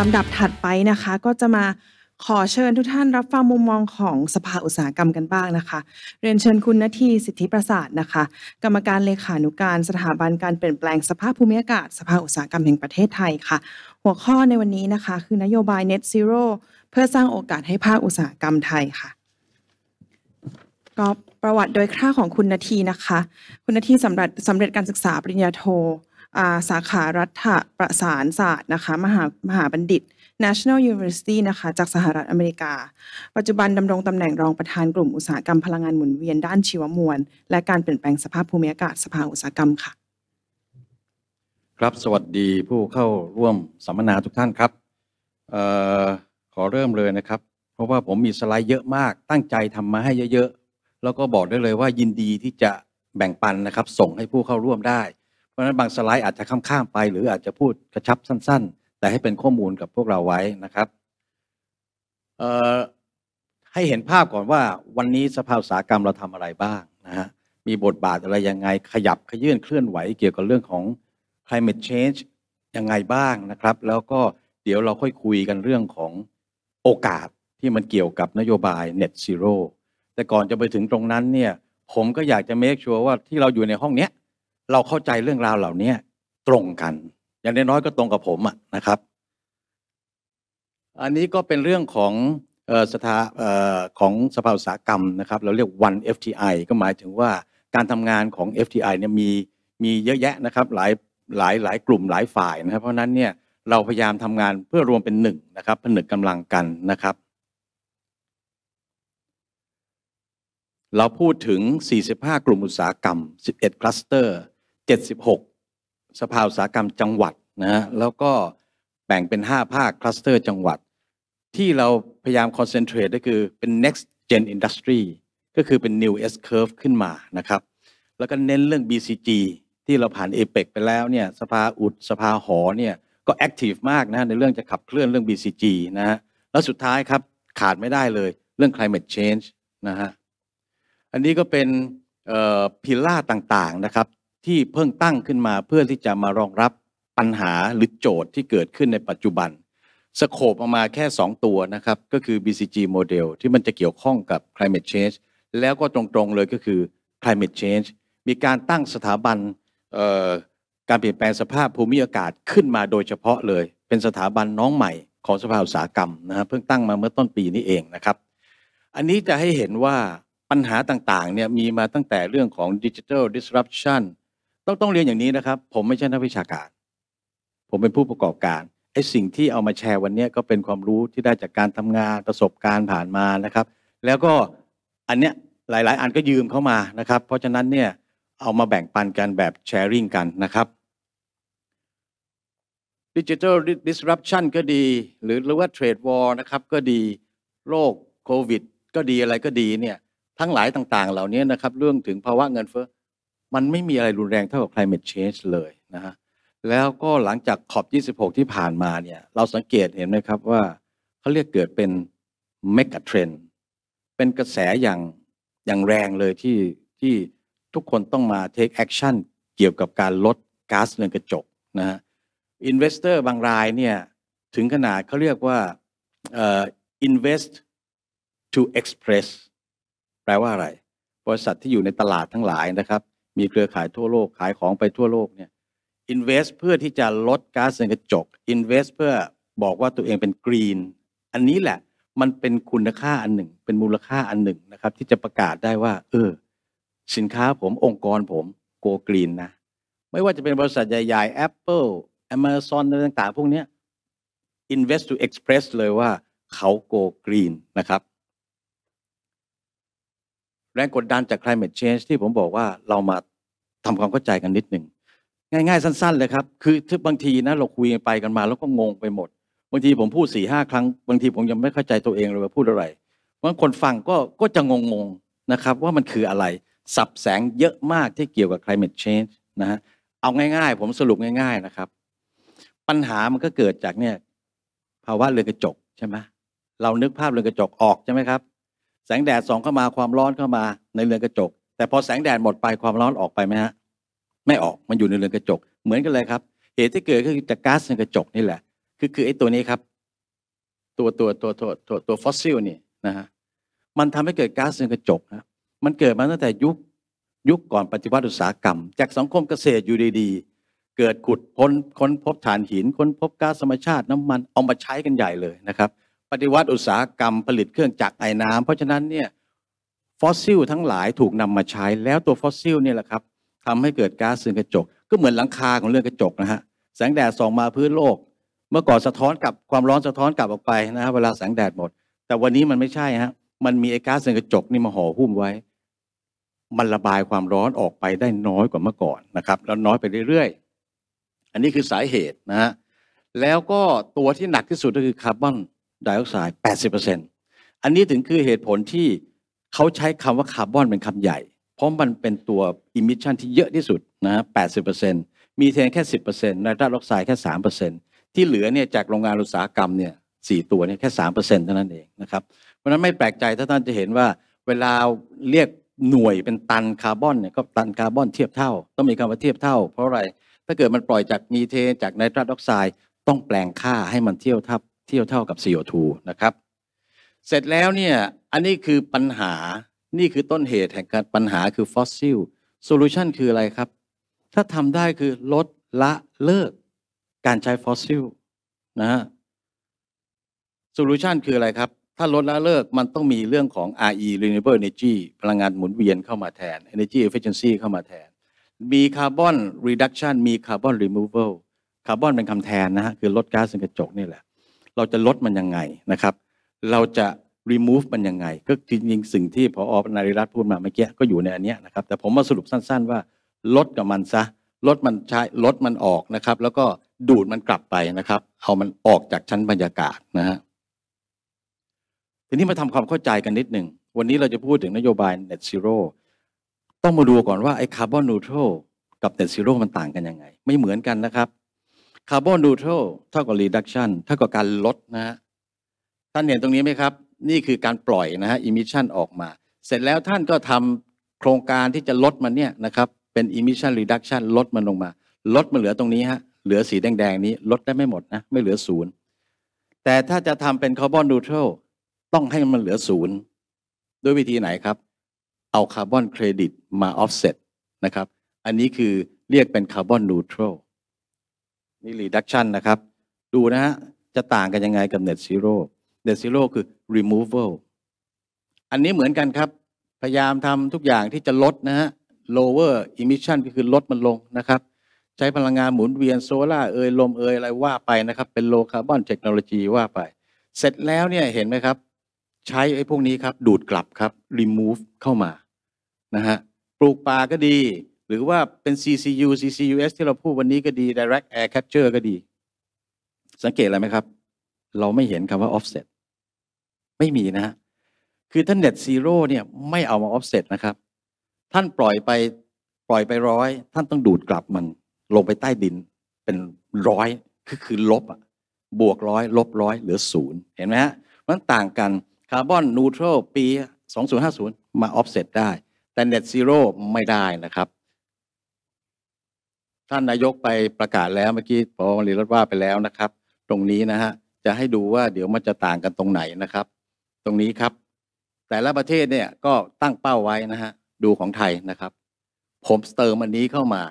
ลำดับถัดไปนะคะ ก็จะมาขอเชิญทุกท่านรับฟังมุมมองของสภาอุตสาหกรรมกันบ้างนะคะ เรียนเชิญคุณนาทีสิทธิประสาทนะคะ กรรมการเลขานุการสถาบันการเปลี่ยนแปลงสภาพภูมิอากาศ สภาอุตสาหกรรมแห่งประเทศไทยค่ะ หัวข้อในวันนี้นะคะ คือนโยบาย Net Zero เพื่อสร้างโอกาสให้ภาคอุตสาหกรรมไทยค่ะก็ประวัติโดยคร่าวของคุณนาทีนะคะ คุณนาทีสำเร็จสำเร็จการศึกษาปริญญาโทสาขารัฐประสานศาสตร์นะคะมหามหาบัณฑิต National University นะคะจากสหรัฐอเมริกา ปัจจุบันดำรงตำแหน่งรองประธานกลุ่มอุตสาหกรรมพลังงานหมุนเวียนด้านชีวมวล และการเปลี่ยนแปลงสภาพภูมิอากาศสภาอุตสาหกรรมค่ะครับสวัสดีผู้เข้าร่วมสัมมนาทุกท่านครับออขอเริ่มเลยนะครับ เพราะว่าผมมีสไลด์เยอะมากตั้งใจทำมาให้เยอะๆแล้วก็บอกได้เลยว่ายินดีที่จะแบ่งปันนะครับส่งให้ผู้เข้าร่วมได้ราะฉะนั้นบางสไลด์อาจจะข้างๆไป หรืออาจจะพูดกระชับสั้น ๆ แต่ให้เป็นข้อมูลกับพวกเราไว้นะครับให้เห็นภาพก่อนว่าวันนี้สภาวสาหกรรมเราทำอะไรบ้างนะฮะมีบทบาทอะไรยังไงขยับขยื่นเคลื่อนไหวเกี่ยวกับเรื่องของ climate change ยังไงบ้างนะครับ แล้วก็เดี๋ยวเราค่อยคุยกันเรื่องของโอกาสที่มันเกี่ยวกับนโยบาย net zero แต่ก่อนจะไปถึงตรงนั้นเนี่ยผมก็อยากจะ make sure ว่าที่เราอยู่ในห้องเนี้ยเราเข้าใจเรื่องราวเหล่านี้ตรงกัน อย่างน้อยก็ตรงกับผมนะครับ อันนี้ก็เป็นเรื่องของสถาของสภาอุตสาหกรรมนะครับ เราเรียก one FTI ก็หมายถึงว่าการทำงานของ FTI เนี่ยมีมีเยอะแยะนะครับหลายหลายหลายกลุ่มหลายฝ่ายนะครับ เพราะนั้นเนี่ยเราพยายามทำงานเพื่อรวมเป็นหนึ่งนะครับผนึกกำลังกันนะครับ เราพูดถึง 45 กลุ่มอุตสาหกรรม 11 คลัสเตอร์76 สภาอุตสาหกรรมจังหวัดนะแล้วก็แบ่งเป็น 5 ภาค คลัสเตอร์จังหวัด ที่เราพยายามคอนเซนเทรตก็คือเป็น next gen industry ก็คือเป็น new S curve ขึ้นมานะครับ แล้วก็เน้นเรื่อง BCG ที่เราผ่าน a p e c ไปแล้วเนี่ยสภาอุดสภาหอเนี่ยก็แอคทีฟมากนะในเรื่องจะขับเคลื่อนเรื่อง BCG นะฮะแล้วสุดท้ายครับ ขาดไม่ได้เลยเรื่อง climate change นะฮะอันนี้ก็เป็นพิล่าต่างๆนะครับที่เพิ่งตั้งขึ้นมาเพื่อที่จะมารองรับปัญหาหรือโจทย์ที่เกิดขึ้นในปัจจุบัน สโคบออกมาแค่ 2 ตัวนะครับ ก็คือ BCG โมเดลที่มันจะเกี่ยวข้องกับ climate change แล้วก็ตรงๆเลยก็คือ climate change มีการตั้งสถาบันการเปลี่ยนแปลงสภาพภูมิอากาศขึ้นมาโดยเฉพาะเลย เป็นสถาบันน้องใหม่ของสภาอุตสาหกรรมนะฮะเพิ่งตั้งมาเมื่อต้นปีนี้เองนะครับอันนี้จะให้เห็นว่าปัญหาต่างๆเนี่ยมีมาตั้งแต่เรื่องของดิจิ t a ล disruption ต้องต้องเรียนอย่างนี้นะครับ ผมไม่ใช่นักวิชาการ ผมเป็นผู้ประกอบการไอ้สิ่งที่เอามาแชร์วันนี้ก็เป็นความรู้ที่ได้จากการทำงานประสบการณ์ผ่านมานะครับ แล้วก็อันเนี้ยหลายๆ อันก็ยืมเข้ามานะครับ เพราะฉะนั้นเนี่ย เอามาแบ่งปันกันแบบแชร์ริ่งกันนะครับดิจิทัลดิสรับชันก็ดีหรือเรียกว่าเทรดวอร์นะครับก็ดีโรคโควิดก็ดีอะไรก็ดีเนี่ยทั้งหลายต่าง ๆ เหล่านี้นะครับเรื่องถึงภาวะเงินเฟ้อมันไม่มีอะไรรุนแรงเท่ากับ climate change เลยนะฮะ แล้วก็หลังจากขอบ26 ที่ผ่านมาเนี่ย เราสังเกตเห็นไหมครับว่าเขาเรียกเกิดเป็นเมกะเทรนเป็นกระแสอย่างอย่างแรงเลยที่ที่ทุกคนต้องมา take action เกี่ยวกับการลดก๊าซเรือนกระจกนะฮะ investor บางรายเนี่ย ถึงขนาดเขาเรียกว่า invest to express แปลว่าอะไร บริษัทที่อยู่ในตลาดทั้งหลายนะครับมีเครือข่ายทั่วโลกขายของไปทั่วโลกเนี่ยอินเวสเพื่อที่จะลดก๊าซเรือนกระจกอินเวสเพื่อบอกว่าตัวเองเป็นกรีน อันนี้แหละ มันเป็นคุณค่าอันหนึ่ง เป็นมูลค่าอันหนึ่งนะครับ ที่จะประกาศได้ว่า เออ สินค้าผมองค์กรผมโกกรีนนะไม่ว่าจะเป็นบริษัทใหญ่ ๆ Apple Amazon อะไรต่างๆ พวกนี้ invest to express เลยว่าเขาโกกรีนนะครับแรงกดดันจาก climate change ที่ผมบอกว่าเรามาทำความเข้าใจกันนิดหนึ่ง ง่าย ๆ สั้น ๆ เลยครับคือท้าบางทีนะ เราคุยไปกันมาแล้วก็งงไปหมด บางทีผมพูดสี่ห้าครั้ง บางทีผมยังไม่เข้าใจตัวเองเลยว่าพูดอะไรบางคนฟังก็ก็จะงง ๆนะครับ ว่ามันคืออะไรสับแสงเยอะมากที่เกี่ยวกับ climate change นะฮะเอาง่ายๆ ผมสรุปง่ายๆนะครับ ปัญหามันก็เกิดจากเนี่ยภาวะเรือนกระจกใช่ไหมเรานึกภาพเรือนกระจกออกใช่ไหมครับแสงแดดส่องเข้ามาความร้อนเข้ามาในเรือนกระจก แต่พอแสงแดดหมดไปความร้อนออกไปไหมฮะไม่ออกมันอยู่ในเรือนกระจก เหมือนกันเลยครับ เหตุที่เกิดก็คือจากก๊าซในกระจกนี่แหละ คือคือไอ้ตัวนี้ครับ ตัวตัวตัวตัวตัวตัวฟอสซิลนี่นะฮะมันทำให้เกิดก๊าซในกระจกนะมันเกิดมาตั้งแต่ยุคยุคก่อนปฏิวัติอุตสาหกรรมจากสังคมเกษตรอยู่ดีๆเกิดขุดพ้นค้นพบถ่านหินค้นพบก๊าซธรรมชาติน้ำมันเอามาใช้กันใหญ่เลยนะครับปฏิวัติอุตสาหกรรมผลิตเครื่องจักรไอ้น้ำเพราะฉะนั้นเนี่ยฟอสซิลทั้งหลายถูกนำมาใช้แล้วตัวฟอสซิลเนี่ยแหละครับทำให้เกิดก๊าซเรือนกระจกก็เหมือนหลังคาของเรือนกระจกนะฮะแสงแดดส่องมาพื้นโลก เมื่อก่อนสะท้อนกลับความร้อนสะท้อนกลับออกไปนะฮะเวลาแสงแดดหมด แต่วันนี้มันไม่ใช่ฮะมันมีไอ้ก๊าซเรือนกระจกนี่มาห่อหุ้มไว้ มันระบายความร้อนออกไปได้น้อยกว่าเมื่อก่อนนะครับ แล้วน้อยไปเรื่อยๆ อันนี้คือสาเหตุนะฮะแล้วก็ตัวที่หนักที่สุดก็คือคาร์บอนไดออกไซด์ 80%อันนี้ถึงคือเหตุผลที่เขาใช้คำว่าคาร์บอนเป็นคำใหญ่ เพราะมันเป็นตัวอิมิชชันที่เยอะที่สุดนะ80%มีเทนแค่ 10%ไนตรออกไซด์แค่ 3%ที่เหลือเนี่ย จากโรงงานอุตสาหกรรมเนี่ยสี่ตัวเนี่ย แค่สามเปอร์เซ็นเท่านั้นเองนะครับ เพราะนั้นไม่แปลกใจถ้าท่านจะเห็นว่า เวลาเรียกหน่วยเป็นตันคาร์บอนเนี่ยก็ตันคาร์บอนเทียบเท่า ต้องมีคำว่าเทียบเท่า เพราะอะไร ถ้าเกิดมันปล่อยจากมีเทนจากไนตรัสออกไซด์ต้องแปลงค่าให้มันเทียบเท่าเที่ยเท่ากับ CO2 นะครับ เสร็จแล้วเนี่ย อันนี้คือปัญหา นี่คือต้นเหตุแห่งการปัญหาคือฟอสซิลโซลูชันคืออะไรครับ ถ้าทำได้คือลดละเลิกการใช้ฟอสซิลนะฮะโซลูชันคืออะไรครับ ถ้าลดละเลิกมันต้องมีเรื่องของ RE renewable energy พลังงานหมุนเวียนเข้ามาแทน energy efficiency เข้ามาแทน มีคาร์บอน reduction มีคาร์บอน removal คาร์บอนเป็นคำแทนนะฮะ คือลดก๊าซเรือนกระจกนี่แหละเราจะลดมันยังไงนะครับ เราจะ remove มันยังไงก็จริงๆ สิ่งที่พออนาริรัตพูดมาเมื่อกี้ก็อยู่ในอันนี้นะครับแต่ผมมาสรุปสั้นๆ ว่าลดกับมันซะ ลดมันใช้ลดมันออกนะครับ แล้วก็ดูดมันกลับไปนะครับเอามันออกจากชั้นบรรยากาศนะฮะทีนี้มาทำความเข้าใจกันนิดหนึ่ง วันนี้เราจะพูดถึงนโยบาย net zero ต้องมาดูก่อนว่าไอ้คาร์บอนนูโตรกับ net zero มันต่างกันยังไง ไม่เหมือนกันนะครับคาร์บอนดูทรเท่ากับรีดักชันเท่ากับการลดนะฮะท่านเห็นตรงนี้ไหมครับ นี่คือการปล่อยนะฮะอิมิชันออกมา เสร็จแล้วท่านก็ทำโครงการที่จะลดมันเนี่ยนะครับ เป็นอิมิชันรีดักชันลดมันลงมา ลดมันเหลือตรงนี้ฮะเหลือสีแดงๆ นี้ ลดได้ไม่หมดนะ ไม่เหลือศูนย์แต่ถ้าจะทำเป็นคาร์บอนดูทรต้องให้มันเหลือศูนย์ด้วยวิธีไหนครับ เอาคาร์บอนเครดิตมาออฟเซตนะครับ อันนี้คือเรียกเป็นคาร์บอนนูทรัลนี่ reduction นะครับ ดูนะฮะจะต่างกันยังไงกับ net zero net zero คือ removal อันนี้เหมือนกันครับ พยายามทำทุกอย่างที่จะลดนะฮะ lower emission ก็คือลดมันลงนะครับ ใช้พลังงานหมุนเวียนโซล่า เอยลมเอยอะไรว่าไปนะครับ เป็นโลคาร์บอนเทคโนโลยีว่าไป เสร็จแล้วเนี่ยเห็นไหมครับ ใช้ไอ้พวกนี้ครับ ดูดกลับครับ remove เข้ามา นะฮะปลูกป่าก็ดีหรือว่าเป็น CCU CCUS ที่เราพูดวันนี้ก็ดี Direct Air Capture ก็ดี สังเกตอะไรไหมครับ เราไม่เห็นคำว่า offset ไม่มีนะฮะคือท่าน net zero เนี่ยไม่เอามา offset นะครับ ท่านปล่อยไปปล่อยไปร้อย ท่านต้องดูดกลับมันลงไปใต้ดินเป็นร้อยคือคือลบอะบวกร้อย ลบร้อยเหลือศูนย์เห็นไหมฮะมันต่างกันคาร์บอนนูเทรลปี 2050 มาออฟเซตได้ แต่เ็ตซีโร่ไม่ได้นะครับท่านนายกไปประกาศแล้วเมื่อกี้พอรีรัตว่าไปแล้วนะครับ ตรงนี้นะฮะจะให้ดูว่าเดี๋ยวมันจะต่างกันตรงไหนนะครับ ตรงนี้ครับ แต่ละประเทศเนี่ยก็ตั้งเป้าไว้นะฮะดูของไทยนะครับ ผมเติมอันนี้เข้ามา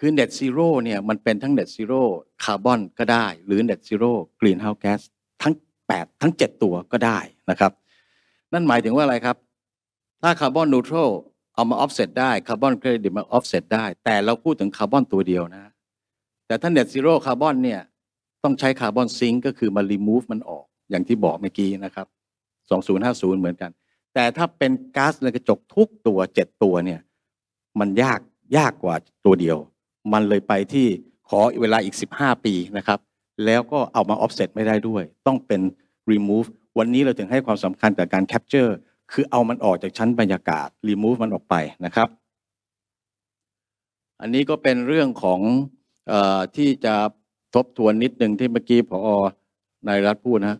คือ Net Zero เนี่ย มันเป็นทั้ง Net Zero คาร์บอนก็ได้ หรือ Net Zero กรีนเฮาส์แก๊สทั้ง 8 ทั้ง 7 ตัวก็ได้นะครับ นั่นหมายถึงว่าอะไรครับ ถ้าคาร์บอนนูทรลเอามาออฟเซตได้คาร์บอนเครดิตมาออฟเซตได้ แต่เราพูดถึงคาร์บอนตัวเดียวนะ แต่ถ้าเน็ตซีโร่คาร์บอนเนี่ยต้องใช้คาร์บอนซิงก์ก็คือมารีมูฟมันออกอย่างที่บอกเมื่อกี้นะครับ 2050 เหมือนกัน แต่ถ้าเป็นก๊าซในกระจกทุกตัว 7 ตัวเนี่ย มันยากยากกว่าตัวเดียว มันเลยไปที่ขอเวลาอีก 15 ปีนะครับ แล้วก็เอามาออฟเซตไม่ได้ด้วย ต้องเป็น remove วันนี้เราถึงให้ความสำคัญกับการ capture คือเอามันออกจากชั้นบรรยากาศรีมูฟมันออกไปนะครับอันนี้ก็เป็นเรื่องของอที่จะทบทวนนิดหนึ่งที่เมื่อกี้พออนายรัฐพูดนะ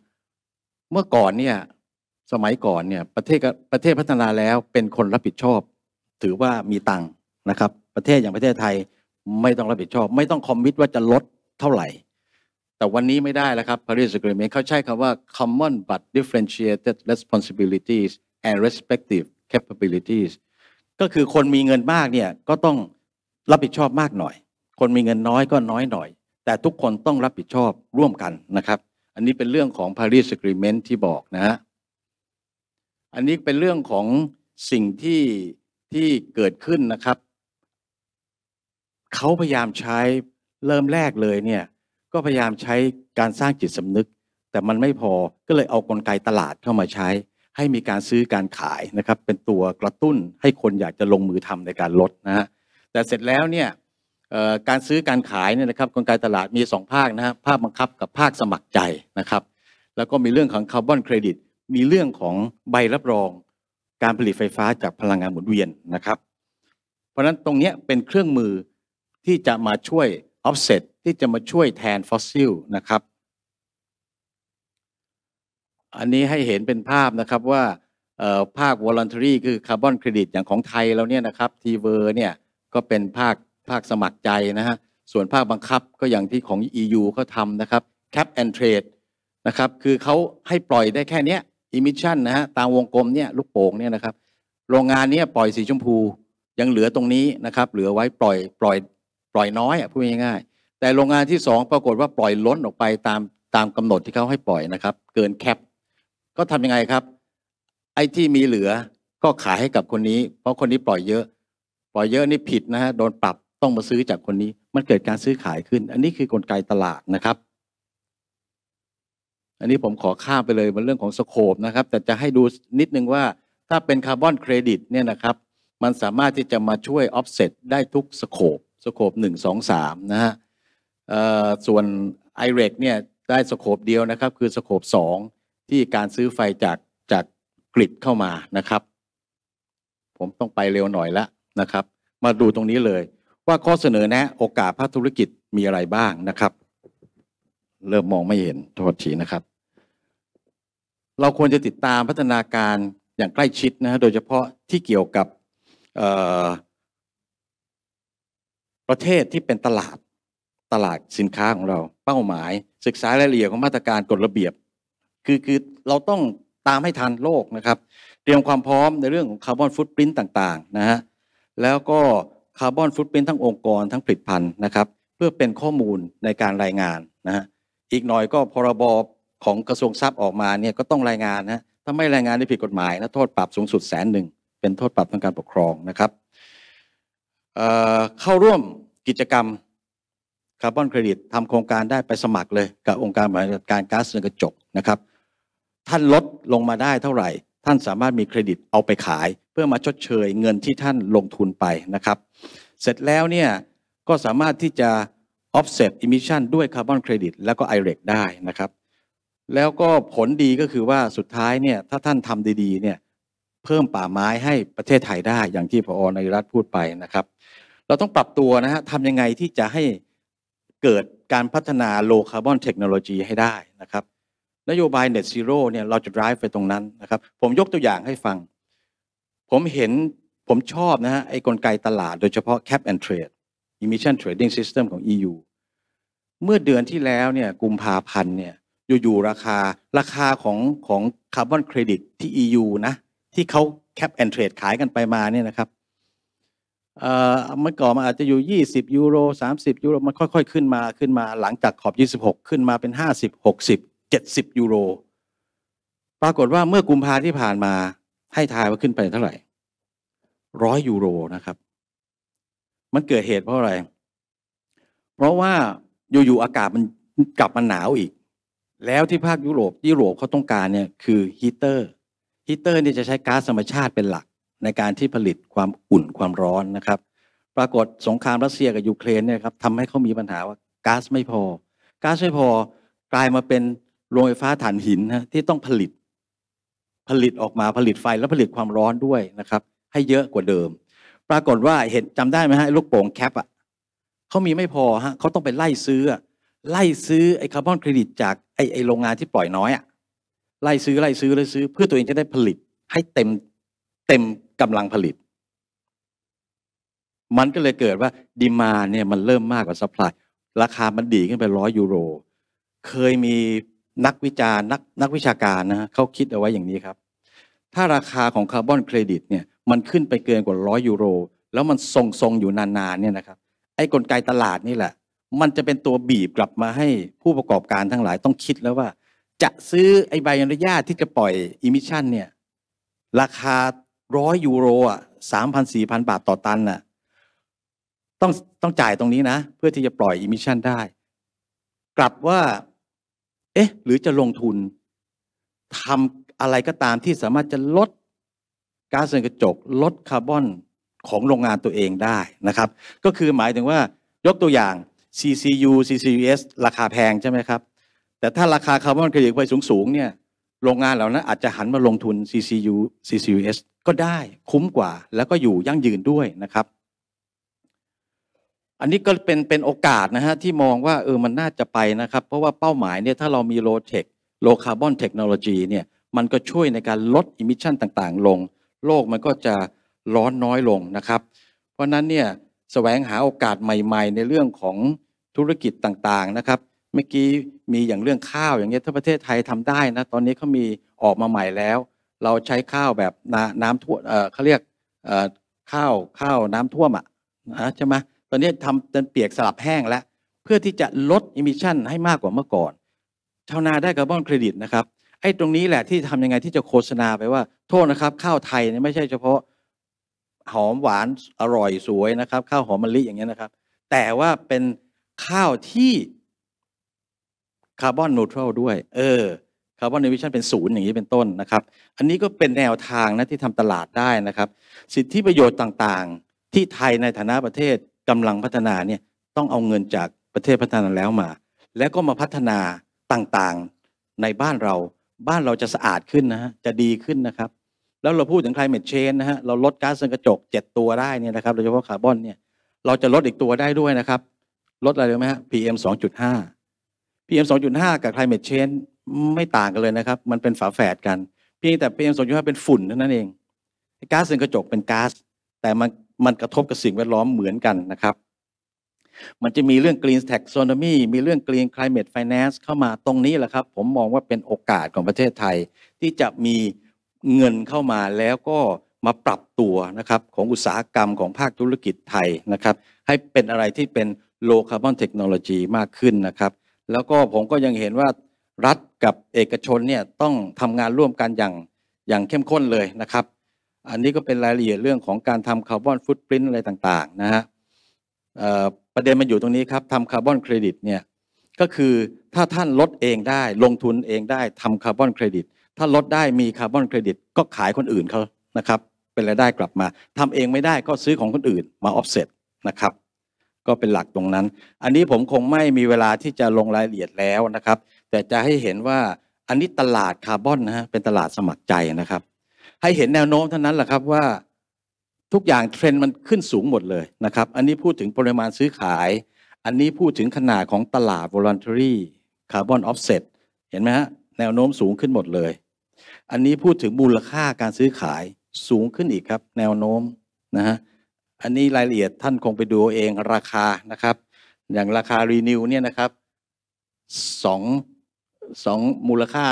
เมื่อก่อนเนี่ยสมัยก่อนเนี่ยประเทศประเทศพัฒนาแล้วเป็นคนรับผิดชอบ ถือว่ามีตังค์นะครับ ประเทศอย่างประเทศไทยไม่ต้องรับผิดชอบ ไม่ต้องคอมมิตว่าจะลดเท่าไหร่ แต่วันนี้ไม่ได้แล้วครับ Paris Agreement เขาใช้คำว่า common but differentiated responsibilities and respective capabilities ก็คือคนมีเงินมากเนี่ยก็ต้องรับผิดชอบมากหน่อย คนมีเงินน้อยก็น้อยหน่อย แต่ทุกคนต้องรับผิดชอบร่วมกันนะครับ อันนี้เป็นเรื่องของ Paris Agreement ที่บอกนะฮะ อันนี้เป็นเรื่องของสิ่งที่ที่เกิดขึ้นนะครับ เขาพยายามใช้เริ่มแรกเลยเนี่ยก็พยายามใช้การสร้างจิตสำนึก แต่มันไม่พอ ก็เลยเอากลไกตลาดเข้ามาใช้ให้มีการซื้อการขายนะครับ เป็นตัวกระตุ้นให้คนอยากจะลงมือทำในการลดนะฮะแต่เสร็จแล้วเนี่ยการซื้อการขายเนี่ยนะครับ กลไกตลาดมี 2 ภาคนะฮะภาคบังคับกับภาคสมัครใจนะครับ แล้วก็มีเรื่องของคาร์บอนเครดิตมีเรื่องของใบรับรองการผลิตไฟฟ้าจากพลังงานหมุนเวียนนะครับ เพราะฉะนั้นตรงนี้เป็นเครื่องมือที่จะมาช่วย offset ที่จะมาช่วยแทนฟอสซิลนะครับอันนี้ให้เห็นเป็นภาพนะครับว่าภาค voluntary คือคาร์บอนเครดิตอย่างของไทยเราเนี่ยนะครับทีเวอร์เนี่ยก็เป็นภาคภาคสมัครใจนะฮะ ส่วนภาคบังคับก็อย่างที่ของ EU ก็ทำนะครับ cap and trade นะครับ คือเขาให้ปล่อยได้แค่นี้ emission นะฮะ ตามวงกลมเนี่ยลูกโป่งเนี่ยนะครับ โรงงานเนี่ยปล่อยสีชมพู ยังเหลือตรงนี้นะครับ เหลือไว้ปล่อย ปล่อยปล่อยน้อยอ่ะพูดง่ายๆ แต่โรงงานที่ 2 ปรากฏว่าปล่อยล้นออกไปตามตามกำหนดที่เขาให้ปล่อยนะครับเกินแคปก็ทํำยังไงครับไอ้ที่มีเหลือก็ขายให้กับคนนี้ เพราะคนนี้ปล่อยเยอะปล่อยเยอะนี่ผิดนะฮะโดนปรับต้องมาซื้อจากคนนี้ มันเกิดการซื้อขายขึ้น อันนี้คือกลไกตลาดนะครับ อันนี้ผมขอข้ามไปเลยเป็นเรื่องของสโคปนะครับ แต่จะให้ดูนิดนึงว่าถ้าเป็นคาร์บอนเครดิตเนี่ยนะครับมันสามารถที่จะมาช่วยออฟเซ็ตได้ทุกสโคปสโคปหนึ่งสองสามนะฮะส่วน i r e รเนี่ยได้สโคปเดียวนะครับคือสโคปสองที่การซื้อไฟจากจากกริดเข้ามานะครับ ผมต้องไปเร็วหน่อยละนะครับ มาดูตรงนี้เลย ว่าข้อเสนอแนะโอกาสภาคธุรกิจมีอะไรบ้างนะครับ เริ่มมองไม่เห็นโทษทีนะครับ เราควรจะติดตามพัฒนาการอย่างใกล้ชิดนะฮะโดยเฉพาะที่เกี่ยวกับ ประเทศที่เป็นตลาดตลาดสินค้าของเราเป้าหมายศึกษารายละเอียดของมาตรการกฎระเบียบคือ คือ เราต้องตามให้ทันโลกนะครับ เตรียมความพร้อมในเรื่องของคาร์บอนฟุตปรินต์ต่างๆนะฮะแล้วก็คาร์บอนฟุตปรินต์ทั้งองค์กรทั้งผลิตภัณฑ์นะครับ เพื่อเป็นข้อมูลในการรายงานนะฮะอีกหน่อยก็พรบของกระทรวงทรัพย์ออกมาเนี่ยก็ต้องรายงานนะถ้าไม่รายงานได้ผิดกฎหมายนะโทษปรับสูงสุดแสนหนึ่ง เป็นโทษปรับทางการปกครองนะครับเเข้าร่วมกิจกรรมคาร์บอนเครดิตทำโครงการได้ไปสมัครเลยกับองค์การบริหารการก๊าซเรือนกระจกนะครับท่านลดลงมาได้เท่าไหร่ ท่านสามารถมีเครดิตเอาไปขาย เพื่อมาชดเชยเงินที่ท่านลงทุนไปนะครับ เสร็จแล้วเนี่ยก็สามารถที่จะ offset emission ด้วยคาร์บอนเครดิตแล้วก็ IREC ได้นะครับ แล้วก็ผลดีก็คือว่าสุดท้ายเนี่ยถ้าท่านทำดีๆเนี่ยเพิ่มป่าไม้ให้ประเทศไทยได้อย่างที่พอในรัฐพูดไปนะครับ เราต้องปรับตัวนะฮะทำยังไงที่จะให้เกิดการพัฒนาโลคาร์บอนเทคโนโลยีให้ได้นะครับนโยบาย Net Zero เนี่ยเราจะ drive ไปตรงนั้นนะครับ ผมยกตัวอย่างให้ฟัง ผมเห็นผมชอบนะฮะไอ้กลไกตลาดโดยเฉพาะ cap and trade emission trading system ของ EU เมื่อเดือนที่แล้วเนี่ยกุมภาพันธ์เนี่ยอยู่ๆราคาราคาของของคาร์บอนเครดิตที่ EU นะ ที่เขา cap and trade ขายกันไปมาเนี่ยนะครับเอ่อเมื่อก่อนมันอาจจะอยู่ 20ยูโร30ยูโรมันค่อย ๆขึ้นมาขึ้นมาหลังจากขอบ 26 ขึ้นมาเป็น 50 60 70 ยูโร ปรากฏว่าเมื่อกุมภาที่ผ่านมาให้ทายว่าขึ้นไปเท่าไหร่ร้อยยูโรนะครับ มันเกิดเหตุเพราะอะไร เพราะว่าอยู่ๆอากาศมันกลับมาหนาวอีก แล้วที่ภาคยุโรปยุโรปเขาต้องการเนี่ย คือฮีเตอร์ฮีเตอร์เนี่ยจะใช้ก๊าซธรรมชาติเป็นหลักในการที่ผลิตความอุ่นความร้อนนะครับ ปรากฏสงครามรัสเซียกับยูเครนเนี่ยครับทำให้เขามีปัญหาว่าก๊าซไม่พอก๊าซไม่พอกลายมาเป็นโรงไฟฟ้าถ่านหินนะที่ต้องผลิตผลิตออกมาผลิตไฟแล้วผลิตความร้อนด้วยนะครับให้เยอะกว่าเดิมปรากฏว่าเห็นจำได้ไหมฮะลูกโป่งแคปอ่ะเขามีไม่พอฮะเขาต้องไปไล่ซื้อไล่ซื้อไอ้คาร์บอนเครดิตจากไอ้ไอ้โรงงานที่ปล่อยน้อยอ่ะไล่ซื้อไล่ซื้อไล่ซื้อเพื่อตัวเองจะได้ผลิตให้เต็มเต็มกำลังผลิตมันก็เลยเกิดว่าดีมาเนี่ยมันเริ่มมากกว่าสป라이ราคามันดีขึ้นไปร้อยยูโรเคยมีนักวิจารณ์นักวิชาการนะฮะเขาคิดเอาไว้อย่างนี้ครับ ถ้าราคาของคาร์บอนเครดิตเนี่ยมันขึ้นไปเกินกว่าร้อยยูโร แล้วมันทรงทรงอยู่นานๆเนี่ยนะครับ ไอ้กลไกตลาดนี่แหละ มันจะเป็นตัวบีบกลับมาให้ผู้ประกอบการทั้งหลายต้องคิดแล้วว่า จะซื้อไอ้ใบอนุญาตที่จะปล่อยอิมิชันเนี่ย ราคาร้อยยูโรอ่ะสามพันสี่พันบาทต่อตันน่ะต้องต้องจ่ายตรงนี้นะ เพื่อที่จะปล่อยอิมิชันได้กลับว่าเอ๊ะหรือจะลงทุนทำอะไรก็ตามที่สามารถจะลดก๊าซเรือนกระจกลดคาร์บอนของโรงงานตัวเองได้นะครับ ก็คือหมายถึงว่ายกตัวอย่าง CCU CCUS ราคาแพงใช่ไหมครับ แต่ถ้าราคาคาร์บอนเครดิตไปสูงๆ เนี่ยโรงงานเหล่านั้นอาจจะหันมาลงทุน CCU CCUS ก็ได้คุ้มกว่าแล้วก็อยู่ยั่งยืนด้วยนะครับอันนี้ก็เป็นเป็นโอกาสนะฮะที่มองว่าเออมันน่าจะไปนะครับ เพราะว่าเป้าหมายเนี่ยถ้าเรามีโลเทคโลคาร์บอนเทคโนโลยีเนี่ยมันก็ช่วยในการลดอิมิชชันต่างๆ ลง โลกมันก็จะร้อนน้อยลงนะครับ เพราะนั้นเนี่ยสแสวงหาโอกาสใหม่ๆ ในเรื่องของธุรกิจต่างๆนะครับเมื่อกี้มีอย่างเรื่องข้าวอย่างเงี้ยถ้าประเทศไทยทำได้นะ ตอนนี้เขามีออกมาใหม่แล้ว เราใช้ข้าวแบบน้ำท่วมเขาเรียกข้าวข้าวน้ำท่วมอ่ะนะใช่ไหมตอนนี้ทำเป็นเปียกสลับแห้งแล้วเพื่อที่จะลดอิมิชันให้มากกว่าเมื่อก่อนชาวนาได้คาร์บอนเครดิตนะครับไอ้ตรงนี้แหละที่ทำยังไงที่จะโฆษณาไปว่า โทษนะครับ ข้าวไทยเนี่ยไม่ใช่เฉพาะ หอมหวานอร่อยสวยนะครับ ข้าวหอมมะลิอย่างเงี้ยนะครับ แต่ว่าเป็นข้าวที่คาร์บอนนูทรัลด้วยเออคาร์บอนนิวิชันเป็นศูนย์อย่างนี้เป็นต้นนะครับ อันนี้ก็เป็นแนวทางนะที่ทำตลาดได้นะครับ สิทธิประโยชน์ต่างๆ ที่ไทยในฐานะประเทศกำลังพัฒนาเนี่ยต้องเอาเงินจากประเทศพัฒนาแล้วมา แล้วก็มาพัฒนาต่างๆในบ้านเราบ้านเราจะสะอาดขึ้นนะฮะจะดีขึ้นนะครับแล้วเราพูดถึง climate change นะฮะเราลดก๊าซเรือนกระจก 7 ตัวได้เนี่ยนะครับโดยเฉพาะคาร์บอนเนี่ยเราจะลดอีกตัวได้ด้วยนะครับ ลดอะไรรู้ไหมฮะ PM 2.5 PM 2.5 กับ climate change ไม่ต่างกันเลยนะครับ มันเป็นฝาแฝดกันเพียงแต่ PM 2.5 เป็นฝุ่นเท่านั้นเองก๊าซเรือนกระจกเป็นก๊าซแต่มันมันกระทบกับสิ่งแวดล้อมเหมือนกันนะครับ มันจะมีเรื่อง Green Taxonomy มีเรื่อง Green Climate Finance เข้ามาตรงนี้แหละครับ ผมมองว่าเป็นโอกาสของประเทศไทย ที่จะมีเงินเข้ามาแล้วก็มาปรับตัวนะครับ ของอุตสาหกรรมของภาคธุรกิจไทยนะครับ ให้เป็นอะไรที่เป็น low carbon technology มากขึ้นนะครับ แล้วก็ผมก็ยังเห็นว่ารัฐกับเอกชนเนี่ยต้องทำงานร่วมกันอย่างอย่างเข้มข้นเลยนะครับอันนี้ก็เป็นรายละเอียดเรื่องของการทำคาร์บอนฟุตปรินต์อะไรต่างๆนะฮะประเด็นมันอยู่ตรงนี้ครับทำคาร์บอนเครดิตเนี่ยก็คือถ้าท่านลดเองได้ ลงทุนเองได้ทำคาร์บอนเครดิตถ้าลดได้มีคาร์บอนเครดิตก็ขายคนอื่นเขานะครับเป็นรายได้กลับมา ทำเองไม่ได้ก็ซื้อของคนอื่นมาออฟเซ็ตนะครับ ก็เป็นหลักตรงนั้น อันนี้ผมคงไม่มีเวลาที่จะลงรายละเอียดแล้วนะครับ แต่จะให้เห็นว่าอันนี้ตลาดคาร์บอนนะฮะเป็นตลาดสมัครใจนะครับให้เห็นแนวโน้มเท่านั้นแหละครับว่าทุกอย่างเทรนด์มันขึ้นสูงหมดเลยนะครับ อันนี้พูดถึงปริมาณซื้อขาย อันนี้พูดถึงขนาดของตลาด voluntary carbon offset เห็นไหมฮะแนวโน้มสูงขึ้นหมดเลย อันนี้พูดถึงมูลค่าการซื้อขายสูงขึ้นอีกครับ แนวโน้มนะฮะอันนี้รายละเอียดท่านคงไปดูเองราคานะครับ อย่างราคารีนิวเนี่ยนะครับสองสองมูลค่า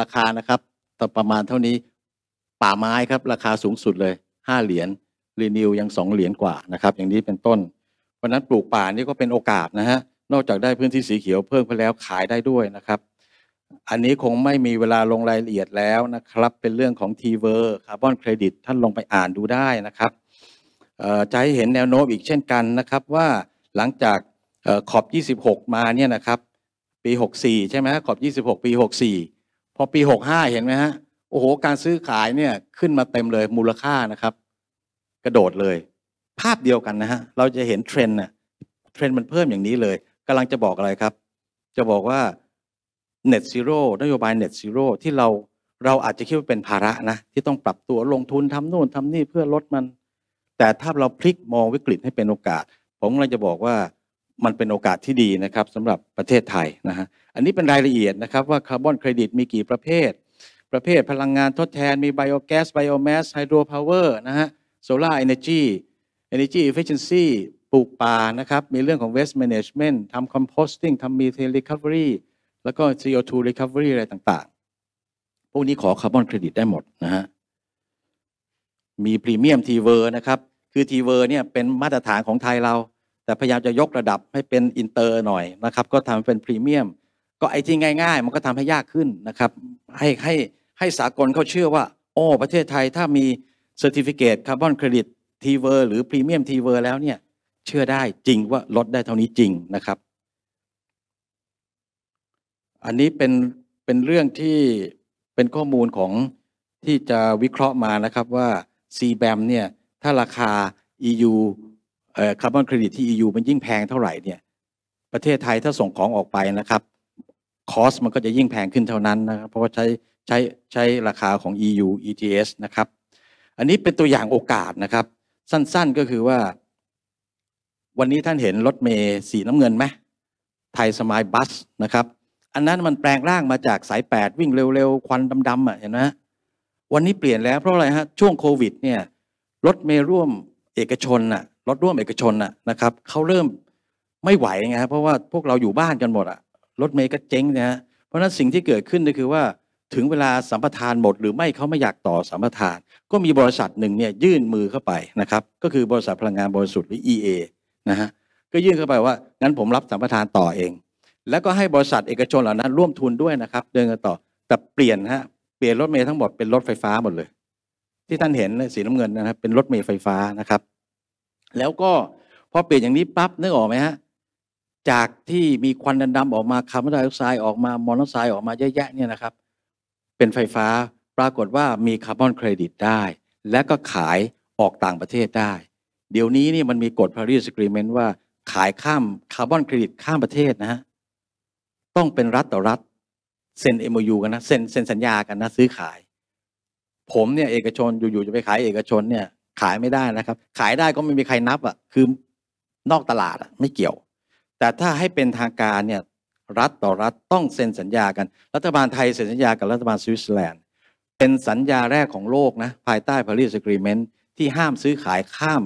ราคานะครับประมาณเท่านี้ป่าไม้ครับ ราคาสูงสุดเลย 5 เหรียญรีนิวยัง2 เหรียญกว่านะครับ อย่างนี้เป็นต้น เพราะนั้นปลูกป่านี่ก็เป็นโอกาสนะฮะนอกจากได้พื้นที่สีเขียวเพิ่มไปแล้วขายได้ด้วยนะครับ อันนี้คงไม่มีเวลาลงรายละเอียดแล้วนะครับ เป็นเรื่องของทีเวอร์คาร์บอนเครดิตท่านลงไปอ่านดูได้นะครับจะให้เห็นแนวโน้มอีกเช่นกันนะครับว่าหลังจากขอบ 26 มาเนี่ยนะครับปี 64 ใช่ไหมขอบ 26 ปี 64 พอปี65เห็นไหมฮะโอ้โห การซื้อขายเนี่ยขึ้นมาเต็มเลยมูลค่านะครับ กระโดดเลย ภาพเดียวกันนะฮะเราจะเห็นเทรนด์น่ะเทรนด์มันเพิ่มอย่างนี้เลยกำลังจะบอกอะไรครับ จะบอกว่า Net Zero นโยบาย Net Zero ที่เราเราอาจจะคิดว่าเป็นภาระนะที่ต้องปรับตัวลงทุนทำนน่นทำนี่เพื่อลดมัน แต่ถ้าเราพลิกมองวิกฤตให้เป็นโอกาส ผมกำลังจะบอกว่ามันเป็นโอกาสที่ดีนะครับสำหรับประเทศไทยนะฮะอันนี้เป็นรายละเอียดนะครับว่าคาร์บอนเครดิตมีกี่ประเภทประเภทพลังงานทดแทนมีไบโอแก๊สไบโอแมสไฮโดรพาวเวอร์นะฮะโซลาร์เอเนจีเอเนจีเอฟเฟชชั่นซีปลูกป่านะครับมีเรื่องของเวสต์แมネจเมนต์ทำคอมโพสติ้งทำมีเทลรีคัฟเวอรี่แล้วก็ CO2 recovery อะไรต่างๆ พวกนี้ขอคาร์บอนเครดิตได้หมดนะฮะมีพรีเมียมทีเวอร์นะครับ คือทีเวอร์เนี่ยเป็นมาตรฐานของไทยเรา แต่พยายามจะยกระดับให้เป็นอินเตอร์หน่อยนะครับก็ทำเป็นพรีเมียมก็ไอที่ง่ายๆ มันก็ทำให้ยากขึ้นนะครับ ให้ให้ให้สากลเขาเชื่อว่าโอ้ประเทศไทยถ้ามีเซอร์ติฟิเคตคาร์บอนเครดิตทีเวอร์หรือพรีเมียมทีเวอร์แล้วเนี่ย เชื่อได้จริงว่า ลดได้เท่านี้จริงนะครับ อันนี้เป็น เป็นเรื่องที่เป็นข้อมูลของที่จะวิเคราะห์มานะครับว่า c b แบเนี่ย ถ้าราคา EU คาร์บอนเครดิตที่ EU มันยิ่งแพงเท่าไหร่เนี่ย ประเทศไทยถ้าส่งของออกไปนะครับ คอสมันก็จะยิ่งแพงขึ้นเท่านั้นนะครับเพราะว่าใช้ใช้ใช้ราคาของ EU ETS นะครับ อันนี้เป็นตัวอย่างโอกาสนะครับ สั้นๆ ก็คือว่า วันนี้ท่านเห็นรถเมย์สีน้ำเงินไหมไทยสมายบัสนะครับ อันนั้นมันแปลงร่างมาจากสาย8วิ่งเร็วๆ ควันดำๆอ่ะเห็นไหมวันนี้เปลี่ยนแล้วเพราะอะไรฮะ ช่วงโควิดเนี่ย รถเมย์ร่วมเอกชนน่ะ รถร่วมเอกชนน่ะนะครับ เขาเริ่มไม่ไหวไงฮะเพราะว่าพวกเราอยู่บ้านกันหมดอ่ะ รถเมย์ก็เจ๊งนะฮะเพราะนั้นสิ่งที่เกิดขึ้นก็คือว่าถึงเวลาสัมปทานหมด หรือไม่เขาไม่อยากต่อสัมปทานก็มีบริษัทหนึ่งเนี่ยยื่นมือเข้าไปนะครับก็คือบริษัทพลังงานบริสุทธิ์หรือ EA นะฮะก็ยื่นเข้าไปว่างั้นผมรับสัมปทานต่อเอง แล้วก็ให้บริษัทเอกชนเหล่านั้นร่วมทุนด้วยนะครับ เดินกันต่อแต่เปลี่ยนฮะเปลี่ยนรถเมย์ทั้งหมดเป็นรถไฟฟ้าหมดเลย ที่ท่านเห็นสีน้ำเงินนะครับเป็นรถเมย์ไฟฟ้านะครับ แล้วก็พอเปลี่ยนอย่างนี้ปั๊บนึกออกไหมฮะจากที่มีควันดำๆออกมาคาร์บอนไดออกไซด์ออกมามอนอกไซด์ออกมาเยอะแยะเนี่ยนะครับเป็นไฟฟ้าปรากฏว่ามีคาร์บอนเครดิตได้ และก็ขายออกต่างประเทศได้ เดี๋ยวนี้นี่มันมีกฎพาร i สกรีเมนต์ว่าขายข้ามคาร์บอนเครดิตข้ามประเทศนะฮะต้องเป็นรัฐต่อรัฐเซ็นเมยูกันนะเซ็นเซ็นสัญญากันนะ ซื้อขาย ผมเนี่ยเอกชนอยู่ๆจะไปขายเอกชนเนี่ยขายไม่ได้นะครับ ขายได้ก็ไม่มีใครนับอะ่ะคือนอกตลาดอะ่ะ ไม่เกี่ยว แต่ถ้าให้เป็นทางการเนี่ยรัฐต่อรัฐต้องเซ็นสัญญากัน รัฐบาลไทยเซ็นสัญญากับรัฐบาลสวิตเซอร์แลนด์เป็นสัญญาแรกของโลกนะภายใต้ a ารีส g ร e เมน n ์ที่ห้ามซื้อขายข้าม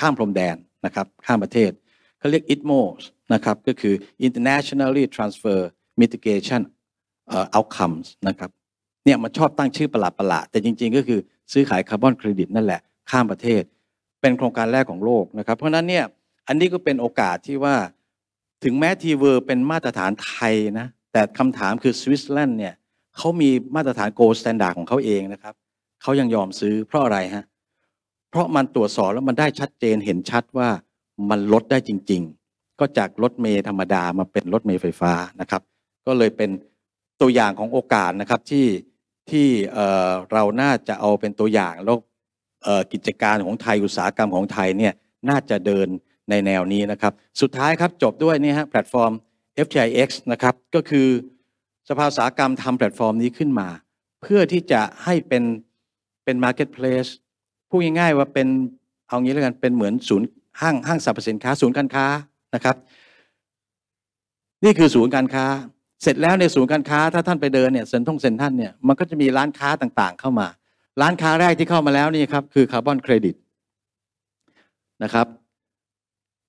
ข้ามพรมแดนนะครับข้ามประเทศเขาเรียก ITMO นะครับก็คือ internationally transfer mitigation outcomes นะครับเนี่ยมันชอบตั้งชื่อประหลาดประหลาดแต่จริง ๆ ก็คือซื้อขายคาร์บอนเครดิตนั่นแหละ ข้ามประเทศ เป็นโครงการแรกของโลกนะครับเพราะนั้นเนี่ยอันนี้ก็เป็นโอกาสที่ว่าถึงแม้ทีเวอร์เป็นมาตรฐานไทยนะ แต่คำถามคือสวิตเซอร์แลนด์เนี่ยเขามีมาตรฐานโกลด์สแตนดาร์ดของเขาเองนะครับ เขายังยอมซื้อเพราะอะไรฮะ เพราะมันตรวจสอบแล้วมันได้ชัดเจนเห็นชัดว่ามันลดได้จริง ๆ ก็จากรถเมย์ธรรมดามาเป็นรถเมย์ไฟฟ้านะครับ ก็เลยเป็นตัวอย่างของโอกาสนะครับ ที่ที่เราน่าจะเอาเป็นตัวอย่างแล้วกิจการของไทยอุตสาหกรรมของไทยเนี่ยน่าจะเดินในแนวนี้นะครับ สุดท้ายครับ จบด้วยนี่ฮะแพลตฟอร์ม FTIX นะครับก็คือสภาวสาหกรรมทำแพลตฟอร์มนี้ขึ้นมา เพื่อที่จะให้เป็นเป็น Marketplace พูดง่ายๆว่าเป็นเอางี้แล้วกันเป็นเหมือนศูนย์ ห้างห้างสรรพสินค้าศูนย์การค้านะครับ นี่คือศูนย์การค้า เสร็จแล้วในศูนย์การค้า ถ้าท่านไปเดินเนี่ยเซ็นทงเซ็นท่านเนี่ยมันก็จะมีร้านค้าต่างๆ เข้ามา ร้านค้าแรกที่เข้ามาแล้วนี่ครับคือคาร์บอนเครดิตนะครับ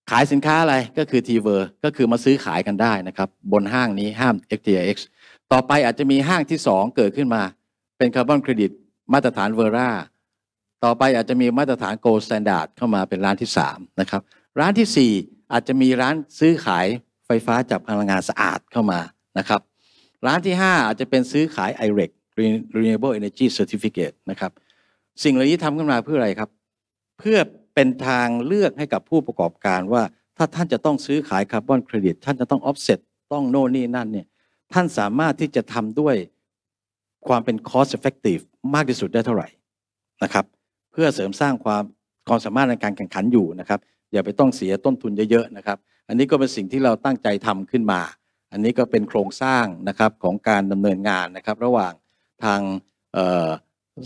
ขายสินค้าอะไรก็คือ t ีเวอร์ก็คือมาซื้อขายกันได้นะครับ บนห้างนี้ห้าม FTX ต่อไปอาจจะมีห้างที่ 2 เกิดขึ้นมา เป็นคาร์บอนเครดิตมาตรฐานเวอร่าต่อไปอาจจะมีมาตรฐานโกลด์สแตนดาร์ดเข้ามาเป็นร้านที่3นะครับร้านที่ 4 อาจจะมีร้านซื้อขายไฟฟ้าจากพลังงานสะอาดเข้ามานะครับร้านที่ 5 อาจจะเป็นซื้อขาย IREC Renewable Energy Certificate นะครับสิ่งเหล่านี้ทำขึ้นมาเพื่ออะไรครับ เพื่อเป็นทางเลือกให้กับผู้ประกอบการว่าถ้าท่านจะต้องซื้อขายคาร์บอนเครดิตท่านจะต้องออฟเซ็ตต้องโน่นนี่นั่นเนี่ยท่านสามารถที่จะทำด้วยความเป็นคอสเอฟเฟกติฟมากที่สุดได้เท่าไหร่นะครับเพื่อเสริมสร้างความ ความสามารถในการแข่งขันอยู่นะครับอย่าไปต้องเสียต้นทุนเยอะๆนะครับ อันนี้ก็เป็นสิ่งที่เราตั้งใจทำขึ้นมา อันนี้ก็เป็นโครงสร้างนะครับของการดำเนินงานนะครับระหว่างทาง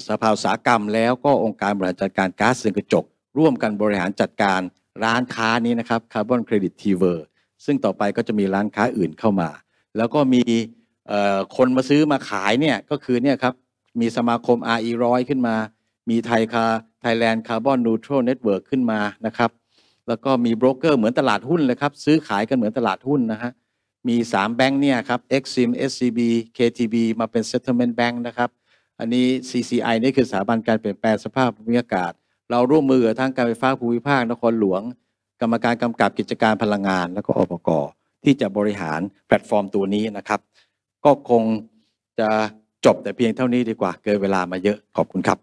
สภาวสาหกรรมแล้วก็องค์การบริหารจัดการก๊าซเรือนกระจกร่วมกันบริหารจัดการร้านค้านี้นะครับคาร์บอนเครดิตทีเวอร์ซึ่งต่อไปก็จะมีร้านค้าอื่นเข้ามา แล้วก็มีคนมาซื้อมาขายเนี่ยก็คือเนี่ยครับมีสมาคม RE ร้อยขึ้นมา มีไทยคาไทยแลนด์คาร์บอนนูทรอลเน็ตเวิร์กขึ้นมานะครับแล้วก็มีโบรกเกอร์เหมือนตลาดหุ้นเลยครับซื้อขายกันเหมือนตลาดหุ้นนะฮะมี 3 แบงค์เนี่ยครับ Exim SCB KTB มาเป็น Settlement Bank นะครับอันนี้ CCI นี่คือสถาบันการเปลี่ยนแปลงสภาพภูมิอากาศเราร่วมมือกับทั้งการไฟฟ้าภูมิภาคนครหลวงกรรมการกำกับกิจการพลังงาน และก็อบกที่จะบริหารแพลตฟอร์มตัวนี้นะครับ ก็คงจะจบแต่เพียงเท่านี้ดีกว่าเกินเวลามาเยอะขอบคุณครับ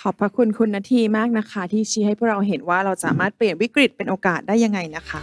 ขอบพระคุณคุณ นาทีมากนะคะที่ชี้ให้พวกเราเห็นว่าเราสามารถเปลี่ยนวิกฤตเป็นโอกาสได้ยังไงนะคะ